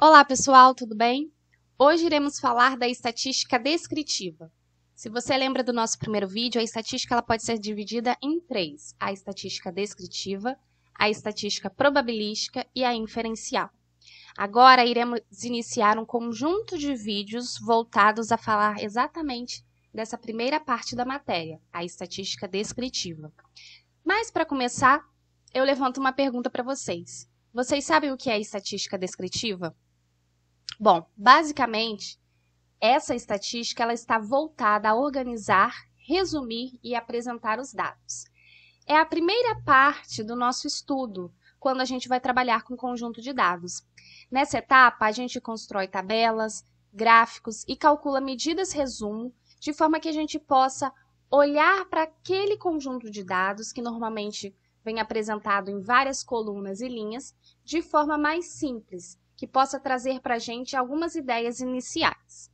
Olá, pessoal, tudo bem? Hoje iremos falar da estatística descritiva. Se você lembra do nosso primeiro vídeo, a estatística ela pode ser dividida em três: a estatística descritiva, a estatística probabilística e a inferencial. Agora iremos iniciar um conjunto de vídeos voltados a falar exatamente dessa primeira parte da matéria, a estatística descritiva. Mas para começar, eu levanto uma pergunta para vocês. Vocês sabem o que é estatística descritiva? Bom, basicamente, essa estatística ela está voltada a organizar, resumir e apresentar os dados. É a primeira parte do nosso estudo, quando a gente vai trabalhar com um conjunto de dados. Nessa etapa, a gente constrói tabelas, gráficos e calcula medidas resumo, de forma que a gente possa olhar para aquele conjunto de dados que normalmente vem apresentado em várias colunas e linhas, de forma mais simples, que possa trazer para a gente algumas ideias iniciais.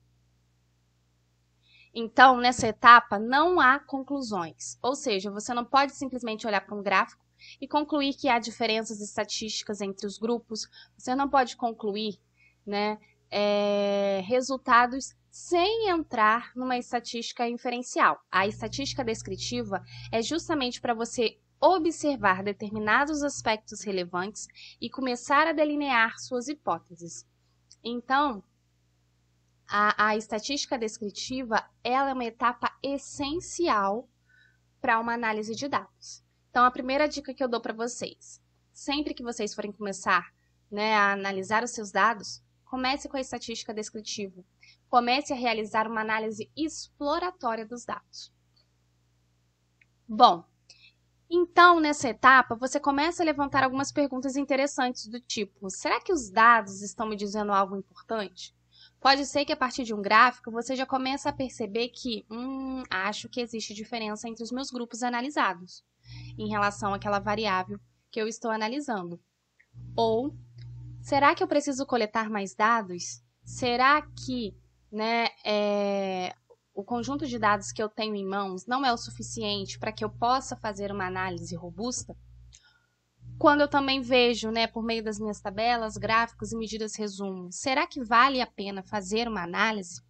Então, nessa etapa, não há conclusões, ou seja, você não pode simplesmente olhar para um gráfico e concluir que há diferenças estatísticas entre os grupos, você não pode concluir né, é, resultados sem entrar numa estatística inferencial. A estatística descritiva é justamente para você observar determinados aspectos relevantes e começar a delinear suas hipóteses. Então, a, a estatística descritiva ela é uma etapa essencial para uma análise de dados. Então, a primeira dica que eu dou para vocês, sempre que vocês forem começar né, a analisar os seus dados, comece com a estatística descritiva. Comece a realizar uma análise exploratória dos dados. Bom, então, nessa etapa, você começa a levantar algumas perguntas interessantes do tipo: será que os dados estão me dizendo algo importante? Pode ser que a partir de um gráfico você já comece a perceber que, hum, acho que existe diferença entre os meus grupos analisados em relação àquela variável que eu estou analisando. Ou será que eu preciso coletar mais dados? Será que né, é, o conjunto de dados que eu tenho em mãos não é o suficiente para que eu possa fazer uma análise robusta, quando eu também vejo, né, por meio das minhas tabelas, gráficos e medidas resumo, será que vale a pena fazer uma análise?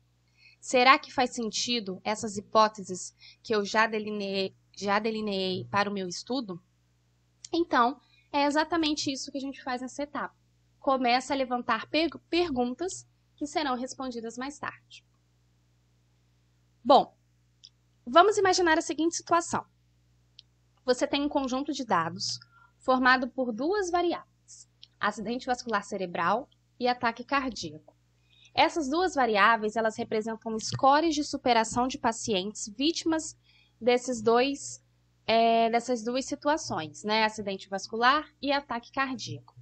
Será que faz sentido essas hipóteses que eu já delineei, já delineei para o meu estudo? Então, é exatamente isso que a gente faz nessa etapa. Começa a levantar perguntas que serão respondidas mais tarde. Bom, vamos imaginar a seguinte situação. Você tem um conjunto de dados formado por duas variáveis, acidente vascular cerebral e ataque cardíaco. Essas duas variáveis, elas representam scores de superação de pacientes vítimas desses dois, é, dessas duas situações, né? Acidente vascular e ataque cardíaco.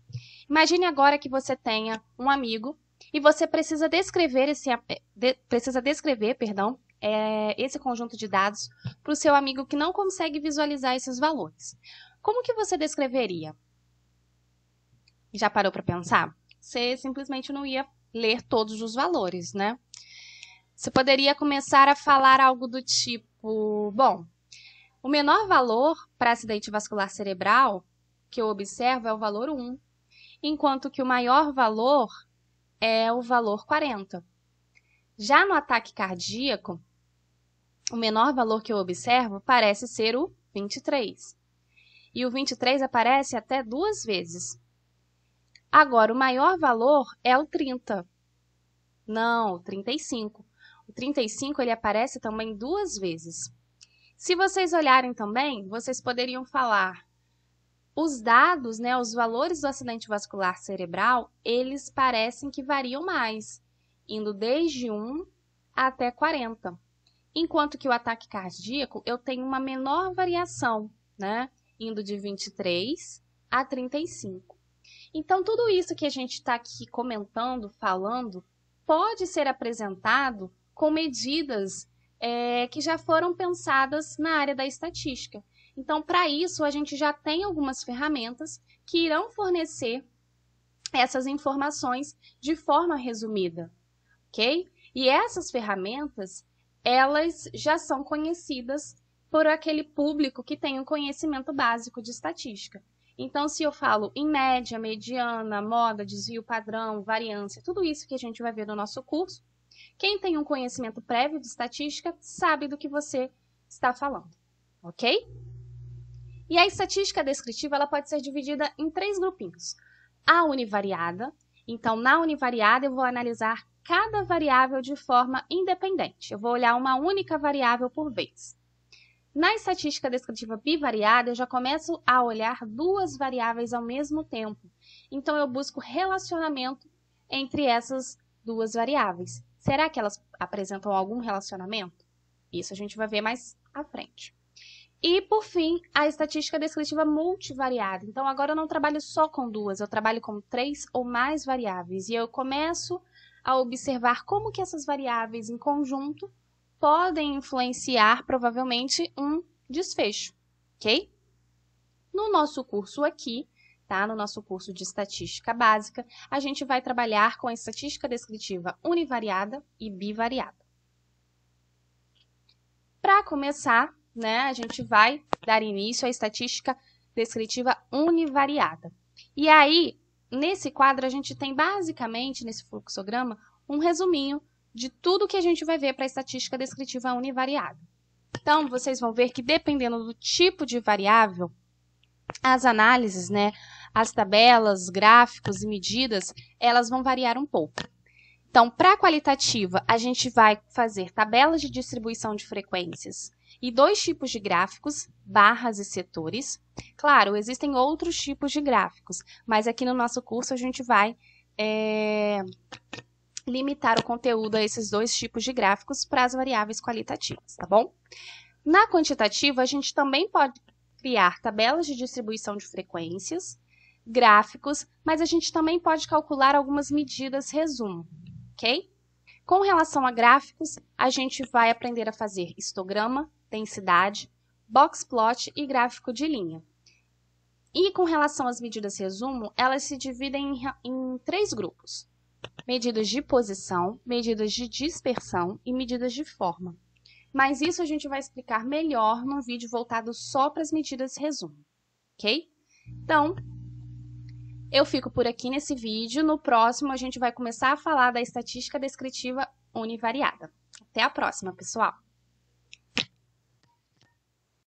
Imagine agora que você tenha um amigo e você precisa descrever esse é, de, precisa descrever, perdão, é, esse conjunto de dados para o seu amigo que não consegue visualizar esses valores. Como que você descreveria? Já parou para pensar? Você simplesmente não ia ler todos os valores, né? Você poderia começar a falar algo do tipo: bom, o menor valor para acidente vascular cerebral que eu observo é o valor 1, enquanto que o maior valor é o valor 40. Já no ataque cardíaco, o menor valor que eu observo parece ser o 23. E o 23 aparece até duas vezes. Agora, o maior valor é o 30. Não, o 35. O 35 ele aparece também duas vezes. Se vocês olharem também, vocês poderiam falar os dados, né, os valores do acidente vascular cerebral, eles parecem que variam mais indo desde 1 até 40. Enquanto que o ataque cardíaco, eu tenho uma menor variação, né? Indo de 23 a 35. Então, tudo isso que a gente está aqui comentando, falando, pode ser apresentado com medidas é, que já foram pensadas na área da estatística. Então, para isso, a gente já tem algumas ferramentas que irão fornecer essas informações de forma resumida, ok? E essas ferramentas, elas já são conhecidas por aquele público que tem um conhecimento básico de estatística. Então, se eu falo em média, mediana, moda, desvio padrão, variância, tudo isso que a gente vai ver no nosso curso, quem tem um conhecimento prévio de estatística sabe do que você está falando, ok? E a estatística descritiva ela pode ser dividida em três grupinhos. A univariada, então, na univariada, eu vou analisar cada variável de forma independente. Eu vou olhar uma única variável por vez. Na estatística descritiva bivariada, eu já começo a olhar duas variáveis ao mesmo tempo. Então, eu busco relacionamento entre essas duas variáveis. Será que elas apresentam algum relacionamento? Isso a gente vai ver mais à frente. E, por fim, a estatística descritiva multivariada. Então, agora eu não trabalho só com duas, eu trabalho com três ou mais variáveis. E eu começo a observar como que essas variáveis em conjunto podem influenciar, provavelmente, um desfecho, ok? No nosso curso aqui, tá? No nosso curso de Estatística Básica, a gente vai trabalhar com a estatística descritiva univariada e bivariada. Para começar, né, a gente vai dar início à estatística descritiva univariada. E aí, nesse quadro, a gente tem basicamente, nesse fluxograma, um resuminho de tudo que a gente vai ver para a estatística descritiva univariada. Então, vocês vão ver que dependendo do tipo de variável, as análises, né, as tabelas, gráficos e medidas, elas vão variar um pouco. Então, para a qualitativa, a gente vai fazer tabelas de distribuição de frequências, e dois tipos de gráficos, barras e setores. Claro, existem outros tipos de gráficos, mas aqui no nosso curso a gente vai é, limitar o conteúdo a esses dois tipos de gráficos para as variáveis qualitativas, tá bom? Na quantitativa, a gente também pode criar tabelas de distribuição de frequências, gráficos, mas a gente também pode calcular algumas medidas resumo, ok? Com relação a gráficos, a gente vai aprender a fazer histograma, densidade, box plot e gráfico de linha. E com relação às medidas resumo, elas se dividem em, em três grupos: medidas de posição, medidas de dispersão e medidas de forma. Mas isso a gente vai explicar melhor num vídeo voltado só para as medidas resumo, ok? Então, eu fico por aqui nesse vídeo. No próximo, a gente vai começar a falar da estatística descritiva univariada. Até a próxima, pessoal!